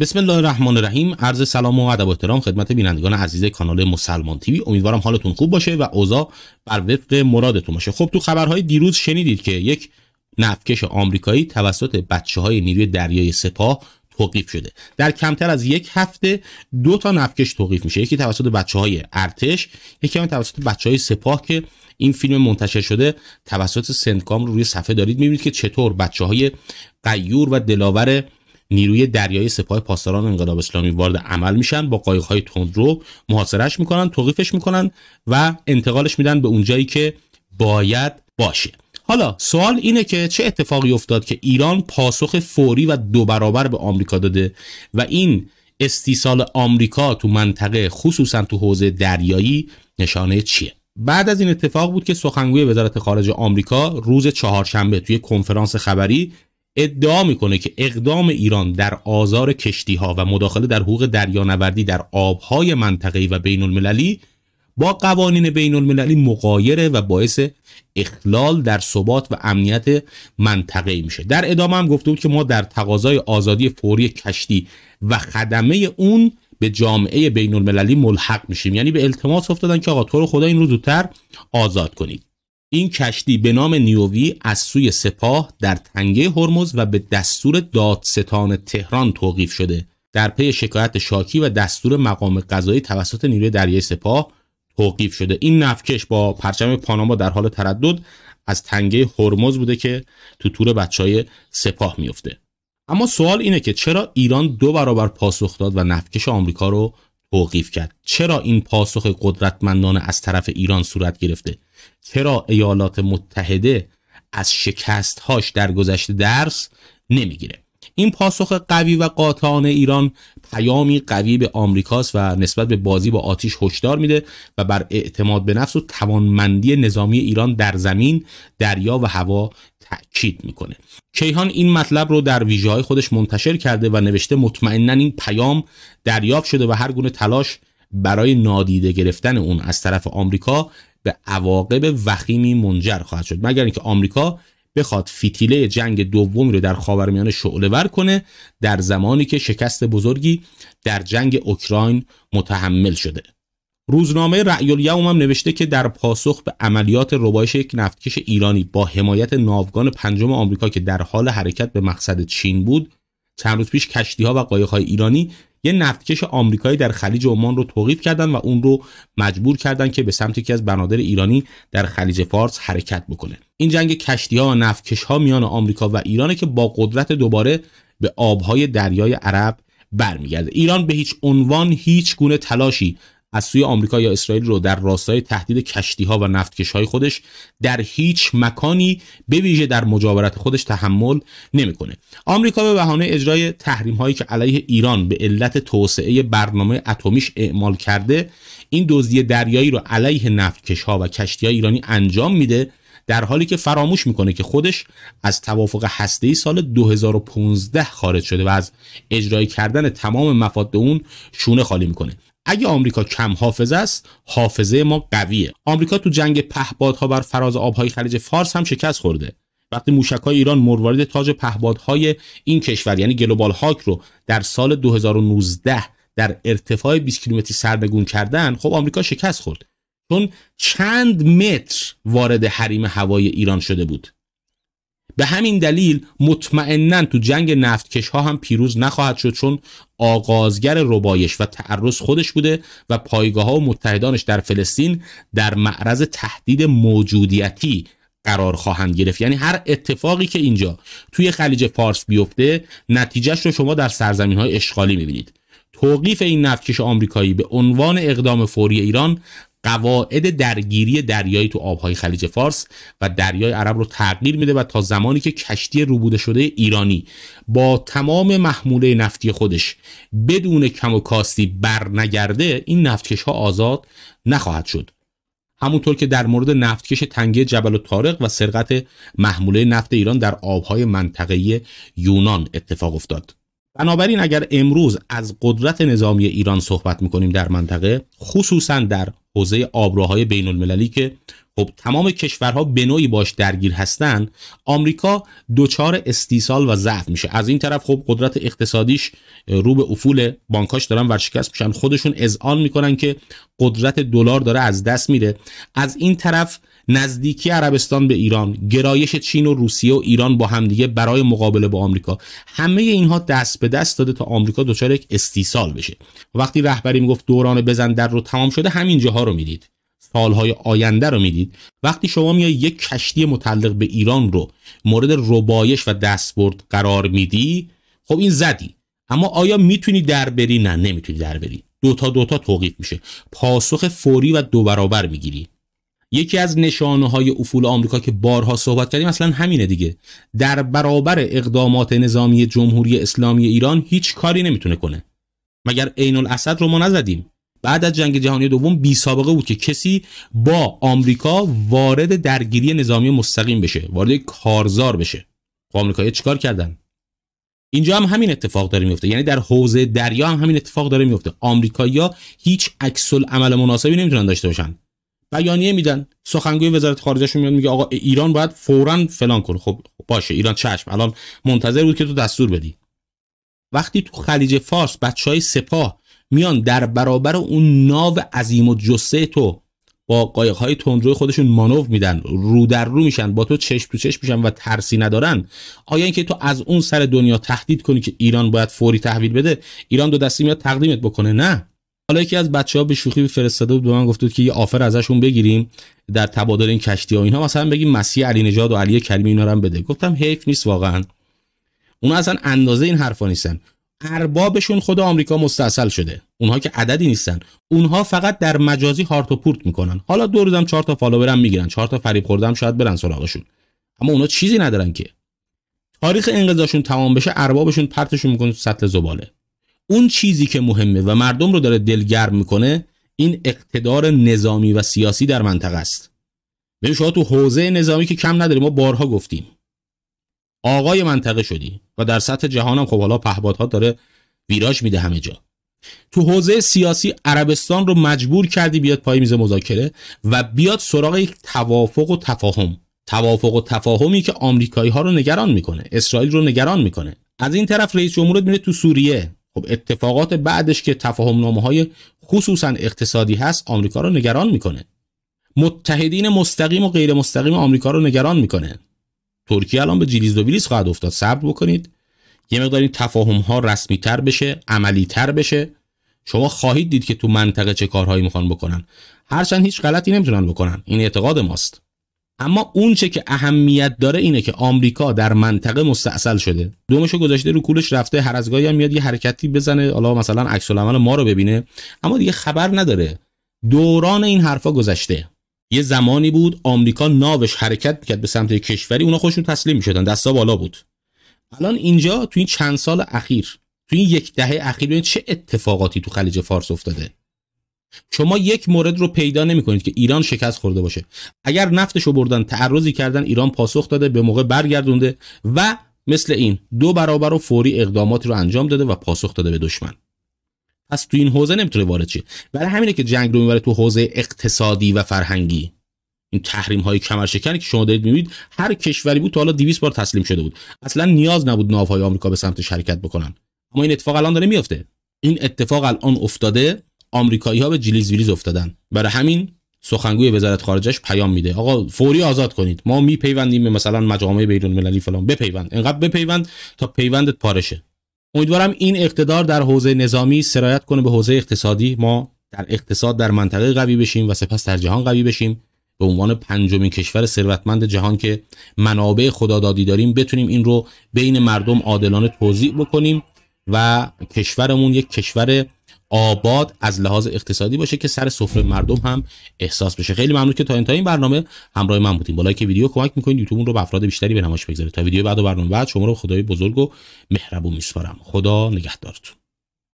بسم الله الرحمن الرحیم عرض سلام و ادب و احترام خدمت بینندگان عزیز کانال مسلمان تیوی امیدوارم حالتون خوب باشه و اوضاع بر وفق مرادتون باشه خب تو خبرهای دیروز شنیدید که یک نفکش آمریکایی توسط بچه های نیروی دریای سپاه توقیف شده در کمتر از یک هفته دو تا نفکش توقیف میشه یکی توسط بچه های ارتش یکی هم توسط بچه های سپاه که این فیلم منتشر شده توسط سندکام رو روی صفحه دارید میبینید که چطور بچه های قیور و دلاور نیروی دریایی سپاه پاسداران انقلاب اسلامی وارد عمل میشن با قایق‌های تندرو محاصرش میکنن توقیفش میکنن و انتقالش میدن به جایی که باید باشه حالا سوال اینه که چه اتفاقی افتاد که ایران پاسخ فوری و دو برابر به آمریکا داده و این استیصال آمریکا تو منطقه خصوصا تو حوزه دریایی نشانه چیه بعد از این اتفاق بود که سخنگوی وزارت خارجه آمریکا روز چهارشنبه توی کنفرانس خبری ادعا میکنه که اقدام ایران در آزار کشتی ها و مداخله در حقوق دریانوردی در آبهای منطقه‌ای و بین المللی با قوانین بین المللی مقایره و باعث اخلال در ثبات و امنیت منطقه میشه در ادامه هم گفته بود که ما در تقاضای آزادی فوری کشتی و خدمه اون به جامعه بین المللی ملحق میشیم یعنی به التماس افتادن که آقا تو رو خدا این رو زودتر آزاد کنید این کشتی به نام نیووی از سوی سپاه در تنگه هرمز و به دستور دادستان تهران توقیف شده در پی شکایت شاکی و دستور مقام قضایی توسط نیروی دریای سپاه توقیف شده این نفکش با پرچم پاناما در حال تردد از تنگه هرمز بوده که تو تور بچه های سپاه میفته اما سوال اینه که چرا ایران دو برابر پاسخ داد و نفکش آمریکا رو توقیف کرد چرا این پاسخ قدرتمندان از طرف ایران صورت گرفته چرا ایالات متحده از شکستهاش در گذشته درس نمیگیره این پاسخ قوی و قاطعانه ایران پیامی قوی به آمریکاست و نسبت به بازی با آتیش هشدار میده و بر اعتماد به نفس و توانمندی نظامی ایران در زمین، دریا و هوا تاکید میکنه کیهان این مطلب رو در ویژه های خودش منتشر کرده و نوشته مطمئنا این پیام دریافت شده و هر گونه تلاش برای نادیده گرفتن اون از طرف آمریکا به عواقب وخیمی منجر خواهد شد مگر اینکه آمریکا بخواد فیتیله جنگ دوم رو در خاورمیانه ور کنه در زمانی که شکست بزرگی در جنگ اوکراین متحمل شده روزنامه رأی الیوم هم نوشته که در پاسخ به عملیات ربایش یک نفتکش ایرانی با حمایت ناوگان پنجم آمریکا که در حال حرکت به مقصد چین بود چند روز پیش کشتی ها و قایق های ایرانی یه نفتکش آمریکایی در خلیج عمان رو توقیف کردن و اون رو مجبور کردن که به سمت یکی از بنادر ایرانی در خلیج فارس حرکت بکنه این جنگ کشتی ها و نفتکش ها میان آمریکا و ایرانه که با قدرت دوباره به آبهای دریای عرب برمیگرده ایران به هیچ عنوان هیچ گونه تلاشی از سوی آمریکا یا اسرائیل رو در راستای تهدید کشتی ها و نفتکش های خودش در هیچ مکانی به ویژه در مجاورت خودش تحمل نمیکنه آمریکا به بهانه اجرای تحریم هایی که علیه ایران به علت توسعه برنامه اتمیش اعمال کرده این دزدی دریایی رو علیه نفتکش ها و کشتی های ایرانی انجام میده در حالی که فراموش میکنه که خودش از توافق ای سال 2015 خارج شده و از اجرای کردن تمام مفاد اون شونه خالی میکنه اگه آمریکا کم حافظه است حافظه ما قویه آمریکا تو جنگ پهپادها بر فراز آبهای خلیج فارس هم شکست خورده وقتی موشکای ایران مروارید تاج پهپادهای این کشور یعنی گلوبال هاک رو در سال 2019 در ارتفاع 20 کیلومتری سرنگون کردن خب آمریکا شکست خورد چون چند متر وارد حریم هوای ایران شده بود به همین دلیل مطمئنا تو جنگ نفتکش ها هم پیروز نخواهد شد چون آغازگر ربایش و تعرض خودش بوده و پایگاه ها و متحدانش در فلسطین در معرض تهدید موجودیتی قرار خواهند گرفت یعنی هر اتفاقی که اینجا توی خلیج فارس بیفته نتیجهش رو شما در سرزمین های اشغالی میبینید توقیف این نفتکش آمریکایی به عنوان اقدام فوری ایران قواعد درگیری دریایی تو آبهای خلیج فارس و دریای عرب رو تغییر میده و تا زمانی که کشتی روبوده شده ایرانی با تمام محموله نفتی خودش بدون کم و کاستی بر نگرده این نفتکش ها آزاد نخواهد شد همونطور که در مورد نفتکش تنگه جبل و تارق و سرقت محموله نفت ایران در آبهای منطقه یونان اتفاق افتاد بنابراین اگر امروز از قدرت نظامی ایران صحبت میکنیم در منطقه خصوصا در حوزه آبراهای بین المللی که خب تمام کشورها به نوعی باش درگیر هستند، آمریکا دچار استیصال و ضعف میشه از این طرف خب قدرت اقتصادیش رو به افول بانکاش دارن ورشکست میشن خودشون اذعان میکنن که قدرت دلار داره از دست میره از این طرف نزدیکی عربستان به ایران گرایش چین و روسیه و ایران با همدیگه برای مقابله با آمریکا همه اینها دست به دست داده تا آمریکا دچار یک استیصال بشه وقتی رهبری میگفت دوران بزن در رو تمام شده همین جاها رو میدید سالهای آینده رو میدید وقتی شما میای یک کشتی متعلق به ایران رو مورد ربایش و دستبرد قرار میدی خب این زدی اما آیا میتونی در بری نه نمیتونی در بری دوتا دوتا توقیف میشه پاسخ فوری و دو برابر میگیری یکی از نشانه های افول آمریکا که بارها صحبت کردیم اصلا همینه دیگه در برابر اقدامات نظامی جمهوری اسلامی ایران هیچ کاری نمیتونه کنه مگر عین الاسد رو ما نزدیم بعد از جنگ جهانی دوم بی سابقه بود که کسی با آمریکا وارد درگیری نظامی مستقیم بشه وارد کارزار بشه خب چی چیکار کردن اینجا هم همین اتفاق داره میفته یعنی در حوزه دریا هم همین اتفاق داره میفته آمریکایی‌ها هیچ عکس عمل مناسبی نمیتونن داشته باشن بیانیه میدن سخنگوی وزارت خارجهشون میاد میگه آقا ایران باید فورا فلان کنه خب باشه ایران چشم الان منتظر بود که تو دستور بدی وقتی تو خلیج فارس بچه های سپاه میان در برابر اون ناو عظیم و جسه تو با قایق های تندروی خودشون مانو میدن رو در رو میشن با تو چشم تو چشم میشن و ترسی ندارن آیا اینکه تو از اون سر دنیا تهدید کنی که ایران باید فوری تحویل بده ایران دو دستی میاد تقدیمت بکنه نه حالا یکی از بچه ها به شوخی فرستاده بود به من گفته بود که یه آفر ازشون بگیریم در تبادل این کشتی ها اینا مثلا بگیم مسیح علی نجاد و علی کریمی اینا رو هم بده گفتم حیف نیست واقعا اونا اصلا اندازه این حرفا نیستن اربابشون خود آمریکا مستاصل شده اونها که عددی نیستن اونها فقط در مجازی هارت و پورت میکنن حالا دو روزم چهار تا فالوورم میگیرن چهار تا فریب خوردم شاید برن سراغشون اما اونها چیزی ندارن که تاریخ انقضاشون تمام بشه اربابشون پرتشون میکنه تو سطل زباله اون چیزی که مهمه و مردم رو داره دلگرم میکنه این اقتدار نظامی و سیاسی در منطقه است ببین شما تو حوزه نظامی که کم نداری ما بارها گفتیم آقای منطقه شدی و در سطح جهان هم خب حالا پهبادها داره ویراج میده همه جا تو حوزه سیاسی عربستان رو مجبور کردی بیاد پای میز مذاکره و بیاد سراغ یک توافق و تفاهم توافق و تفاهمی که آمریکایی ها رو نگران میکنه اسرائیل رو نگران میکنه از این طرف رئیس جمهورت میره تو سوریه خب اتفاقات بعدش که تفاهم نامه های خصوصا اقتصادی هست آمریکا رو نگران میکنه متحدین مستقیم و غیر مستقیم آمریکا رو نگران میکنه ترکیه الان به جلیز دو خواهد افتاد صبر بکنید یه مقدار این تفاهم ها رسمی تر بشه عملی تر بشه شما خواهید دید که تو منطقه چه کارهایی میخوان بکنن هرچند هیچ غلطی نمیتونن بکنن این اعتقاد ماست اما اون چه که اهمیت داره اینه که آمریکا در منطقه مستاصل شده دومشو گذاشته رو کولش رفته هر از گاهی هم میاد یه حرکتی بزنه حالا مثلا عکس العمل ما رو ببینه اما دیگه خبر نداره دوران این حرفا گذشته یه زمانی بود آمریکا ناوش حرکت میکرد به سمت کشوری اونا خودشون تسلیم میشدن دستا بالا بود الان اینجا تو این چند سال اخیر تو این یک دهه اخیر چه اتفاقاتی تو خلیج فارس افتاده شما یک مورد رو پیدا نمی کنید که ایران شکست خورده باشه اگر نفتش رو بردن تعرضی کردن ایران پاسخ داده به موقع برگردونده و مثل این دو برابر و فوری اقداماتی رو انجام داده و پاسخ داده به دشمن پس تو این حوزه نمیتونه وارد شه برای همینه که جنگ رو میبره تو حوزه اقتصادی و فرهنگی این تحریم های کمرشکنی که شما دارید میبینید هر کشوری بود تا حالا 200 بار تسلیم شده بود اصلا نیاز نبود ناوهای آمریکا به سمت شرکت بکنن اما این اتفاق الان داره میفته این اتفاق الان افتاده آمریکایی ها به جلیز ویلیز افتادن برای همین سخنگوی وزارت خارجش پیام میده آقا فوری آزاد کنید ما میپیوندیم به مثلا مجامع بیرون المللی فلان بپیوند انقدر بپیوند تا پیوندت پارشه امیدوارم این اقتدار در حوزه نظامی سرایت کنه به حوزه اقتصادی ما در اقتصاد در منطقه قوی بشیم و سپس در جهان قوی بشیم به عنوان پنجمین کشور ثروتمند جهان که منابع خدادادی داریم بتونیم این رو بین مردم عادلانه توزیع بکنیم و کشورمون یک کشور آباد از لحاظ اقتصادی باشه که سر سفره مردم هم احساس بشه خیلی ممنون که تا انتهای این برنامه همراه من بودیم بالای که ویدیو کمک میکنید یوتیوب رو به افراد بیشتری به نمایش بگذاره تا ویدیو بعد و برنامه بعد شما رو خدای بزرگ و مهربون میسپارم خدا نگهدارتون